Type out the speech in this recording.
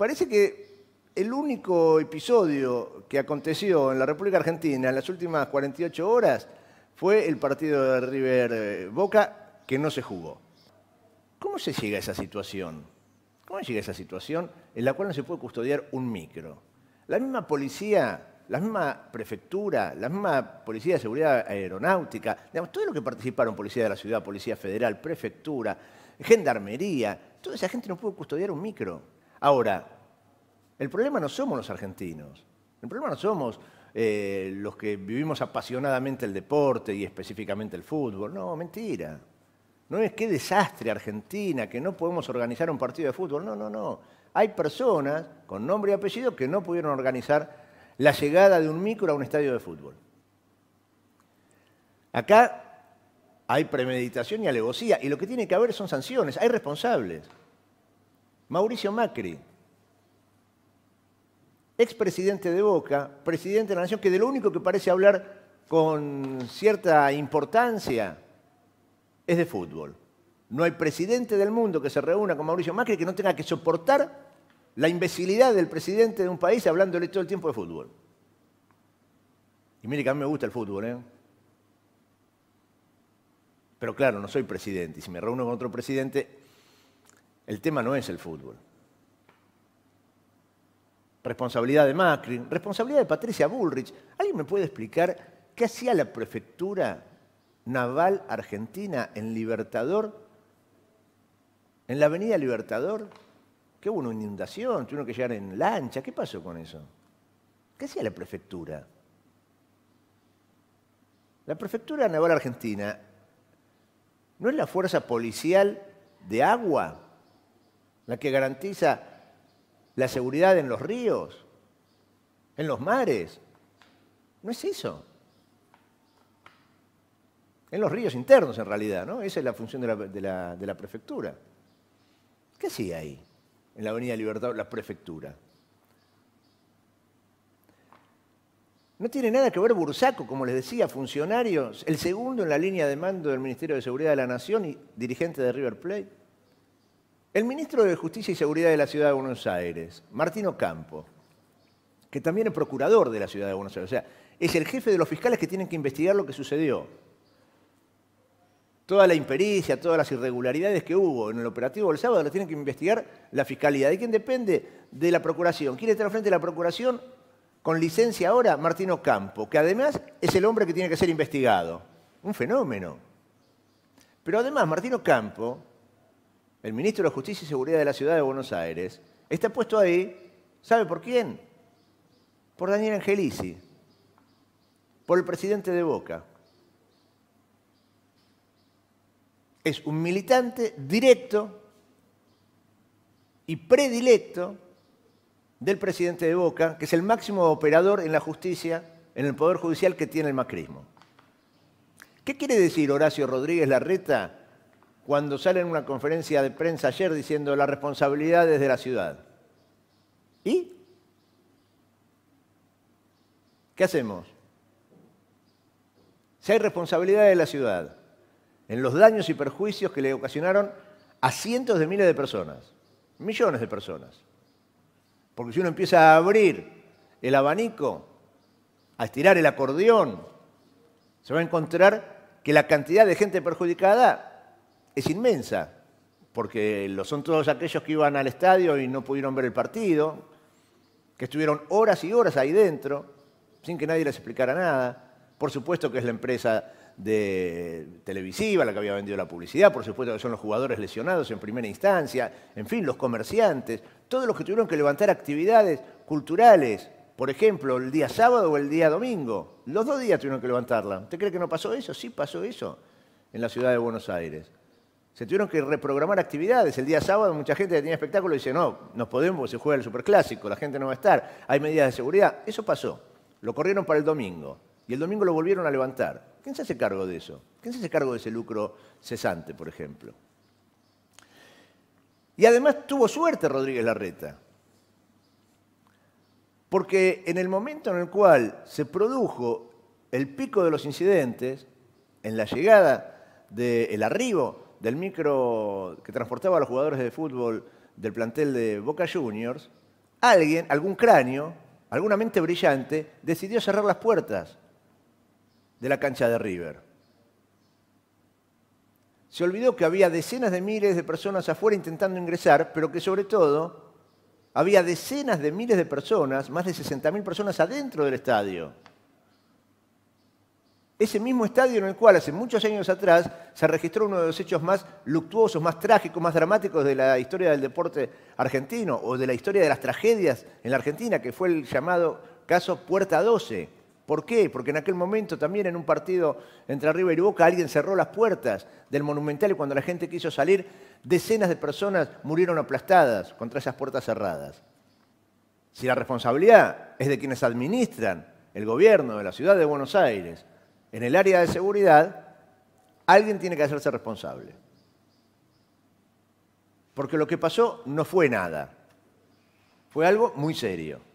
Parece que el único episodio que aconteció en la República Argentina en las últimas 48 horas fue el partido de River eh, Boca que no se jugó. ¿Cómo se llega a esa situación? ¿Cómo se llega a esa situación en la cual no se puede custodiar un micro? La misma policía la misma prefectura, la misma Policía de Seguridad Aeronáutica, digamos, todo lo que participaron, Policía de la Ciudad, Policía Federal, Prefectura, Gendarmería, toda esa gente no pudo custodiar un micro. Ahora, el problema no somos los argentinos, el problema no somos eh, los que vivimos apasionadamente el deporte y específicamente el fútbol, no, mentira. No es qué desastre Argentina, que no podemos organizar un partido de fútbol, no, no, no. Hay personas con nombre y apellido que no pudieron organizar la llegada de un micro a un estadio de fútbol. Acá hay premeditación y alevosía, y lo que tiene que haber son sanciones, hay responsables. Mauricio Macri, expresidente de Boca, presidente de la Nación, que de lo único que parece hablar con cierta importancia es de fútbol. No hay presidente del mundo que se reúna con Mauricio Macri que no tenga que soportar la imbecilidad del presidente de un país hablándole todo el tiempo de fútbol. Y mire que a mí me gusta el fútbol, ¿eh? Pero claro, no soy presidente. Y si me reúno con otro presidente, el tema no es el fútbol. Responsabilidad de Macri, responsabilidad de Patricia Bullrich. ¿Alguien me puede explicar qué hacía la prefectura naval argentina en Libertador? En la avenida Libertador, que hubo una inundación, tuvieron que llegar en lancha. ¿Qué pasó con eso? ¿Qué hacía la prefectura? La prefectura naval argentina no es la fuerza policial de agua la que garantiza la seguridad en los ríos, en los mares. No es eso. En los ríos internos, en realidad, ¿no? Esa es la función de la, prefectura. ¿Qué hacía ahí, en la Avenida Libertad, la prefectura? No tiene nada que ver Bursaco, como les decía, funcionarios, el segundo en la línea de mando del Ministerio de Seguridad de la Nación y dirigente de River Plate. El ministro de Justicia y Seguridad de la Ciudad de Buenos Aires, Martino Campo, que también es procurador de la Ciudad de Buenos Aires, o sea, es el jefe de los fiscales que tienen que investigar lo que sucedió. Toda la impericia, todas las irregularidades que hubo en el operativo del sábado lo tienen que investigar la fiscalía. ¿De quién depende? De la procuración. ¿Quiere está al frente de la procuración? Con licencia ahora, Martino Campo, que además es el hombre que tiene que ser investigado. Un fenómeno. Pero además, Martino Campo el ministro de Justicia y Seguridad de la Ciudad de Buenos Aires, está puesto ahí, ¿sabe por quién? Por Daniel Angelici, por el presidente de Boca. Es un militante directo y predilecto del presidente de Boca, que es el máximo operador en la justicia, en el poder judicial que tiene el macrismo. ¿Qué quiere decir Horacio Rodríguez Larreta cuando sale en una conferencia de prensa ayer diciendo la responsabilidad es de la ciudad. ¿Y? ¿Qué hacemos? Si hay responsabilidad de la ciudad en los daños y perjuicios que le ocasionaron a cientos de miles de personas, millones de personas. Porque si uno empieza a abrir el abanico, a estirar el acordeón, se va a encontrar que la cantidad de gente perjudicada es inmensa, porque lo son todos aquellos que iban al estadio y no pudieron ver el partido, que estuvieron horas y horas ahí dentro, sin que nadie les explicara nada. Por supuesto que es la empresa de televisiva la que había vendido la publicidad, por supuesto que son los jugadores lesionados en primera instancia, en fin, los comerciantes, todos los que tuvieron que levantar actividades culturales, por ejemplo, el día sábado o el día domingo. Los dos días tuvieron que levantarla. ¿Usted cree que no pasó eso? Sí pasó eso en la ciudad de Buenos Aires se tuvieron que reprogramar actividades. El día sábado mucha gente que tenía espectáculo dice, no, nos podemos porque se juega el superclásico, la gente no va a estar, hay medidas de seguridad. Eso pasó, lo corrieron para el domingo y el domingo lo volvieron a levantar. ¿Quién se hace cargo de eso? ¿Quién se hace cargo de ese lucro cesante, por ejemplo? Y además tuvo suerte Rodríguez Larreta, porque en el momento en el cual se produjo el pico de los incidentes, en la llegada del arribo del micro que transportaba a los jugadores de fútbol del plantel de Boca Juniors, alguien, algún cráneo, alguna mente brillante, decidió cerrar las puertas de la cancha de River. Se olvidó que había decenas de miles de personas afuera intentando ingresar, pero que sobre todo había decenas de miles de personas, más de 60.000 personas adentro del estadio ese mismo estadio en el cual hace muchos años atrás se registró uno de los hechos más luctuosos, más trágicos, más dramáticos de la historia del deporte argentino o de la historia de las tragedias en la Argentina, que fue el llamado caso Puerta 12. ¿Por qué? Porque en aquel momento también en un partido entre Arriba y Boca alguien cerró las puertas del Monumental y cuando la gente quiso salir, decenas de personas murieron aplastadas contra esas puertas cerradas. Si la responsabilidad es de quienes administran el gobierno de la ciudad de Buenos Aires, en el área de seguridad, alguien tiene que hacerse responsable. Porque lo que pasó no fue nada. Fue algo muy serio.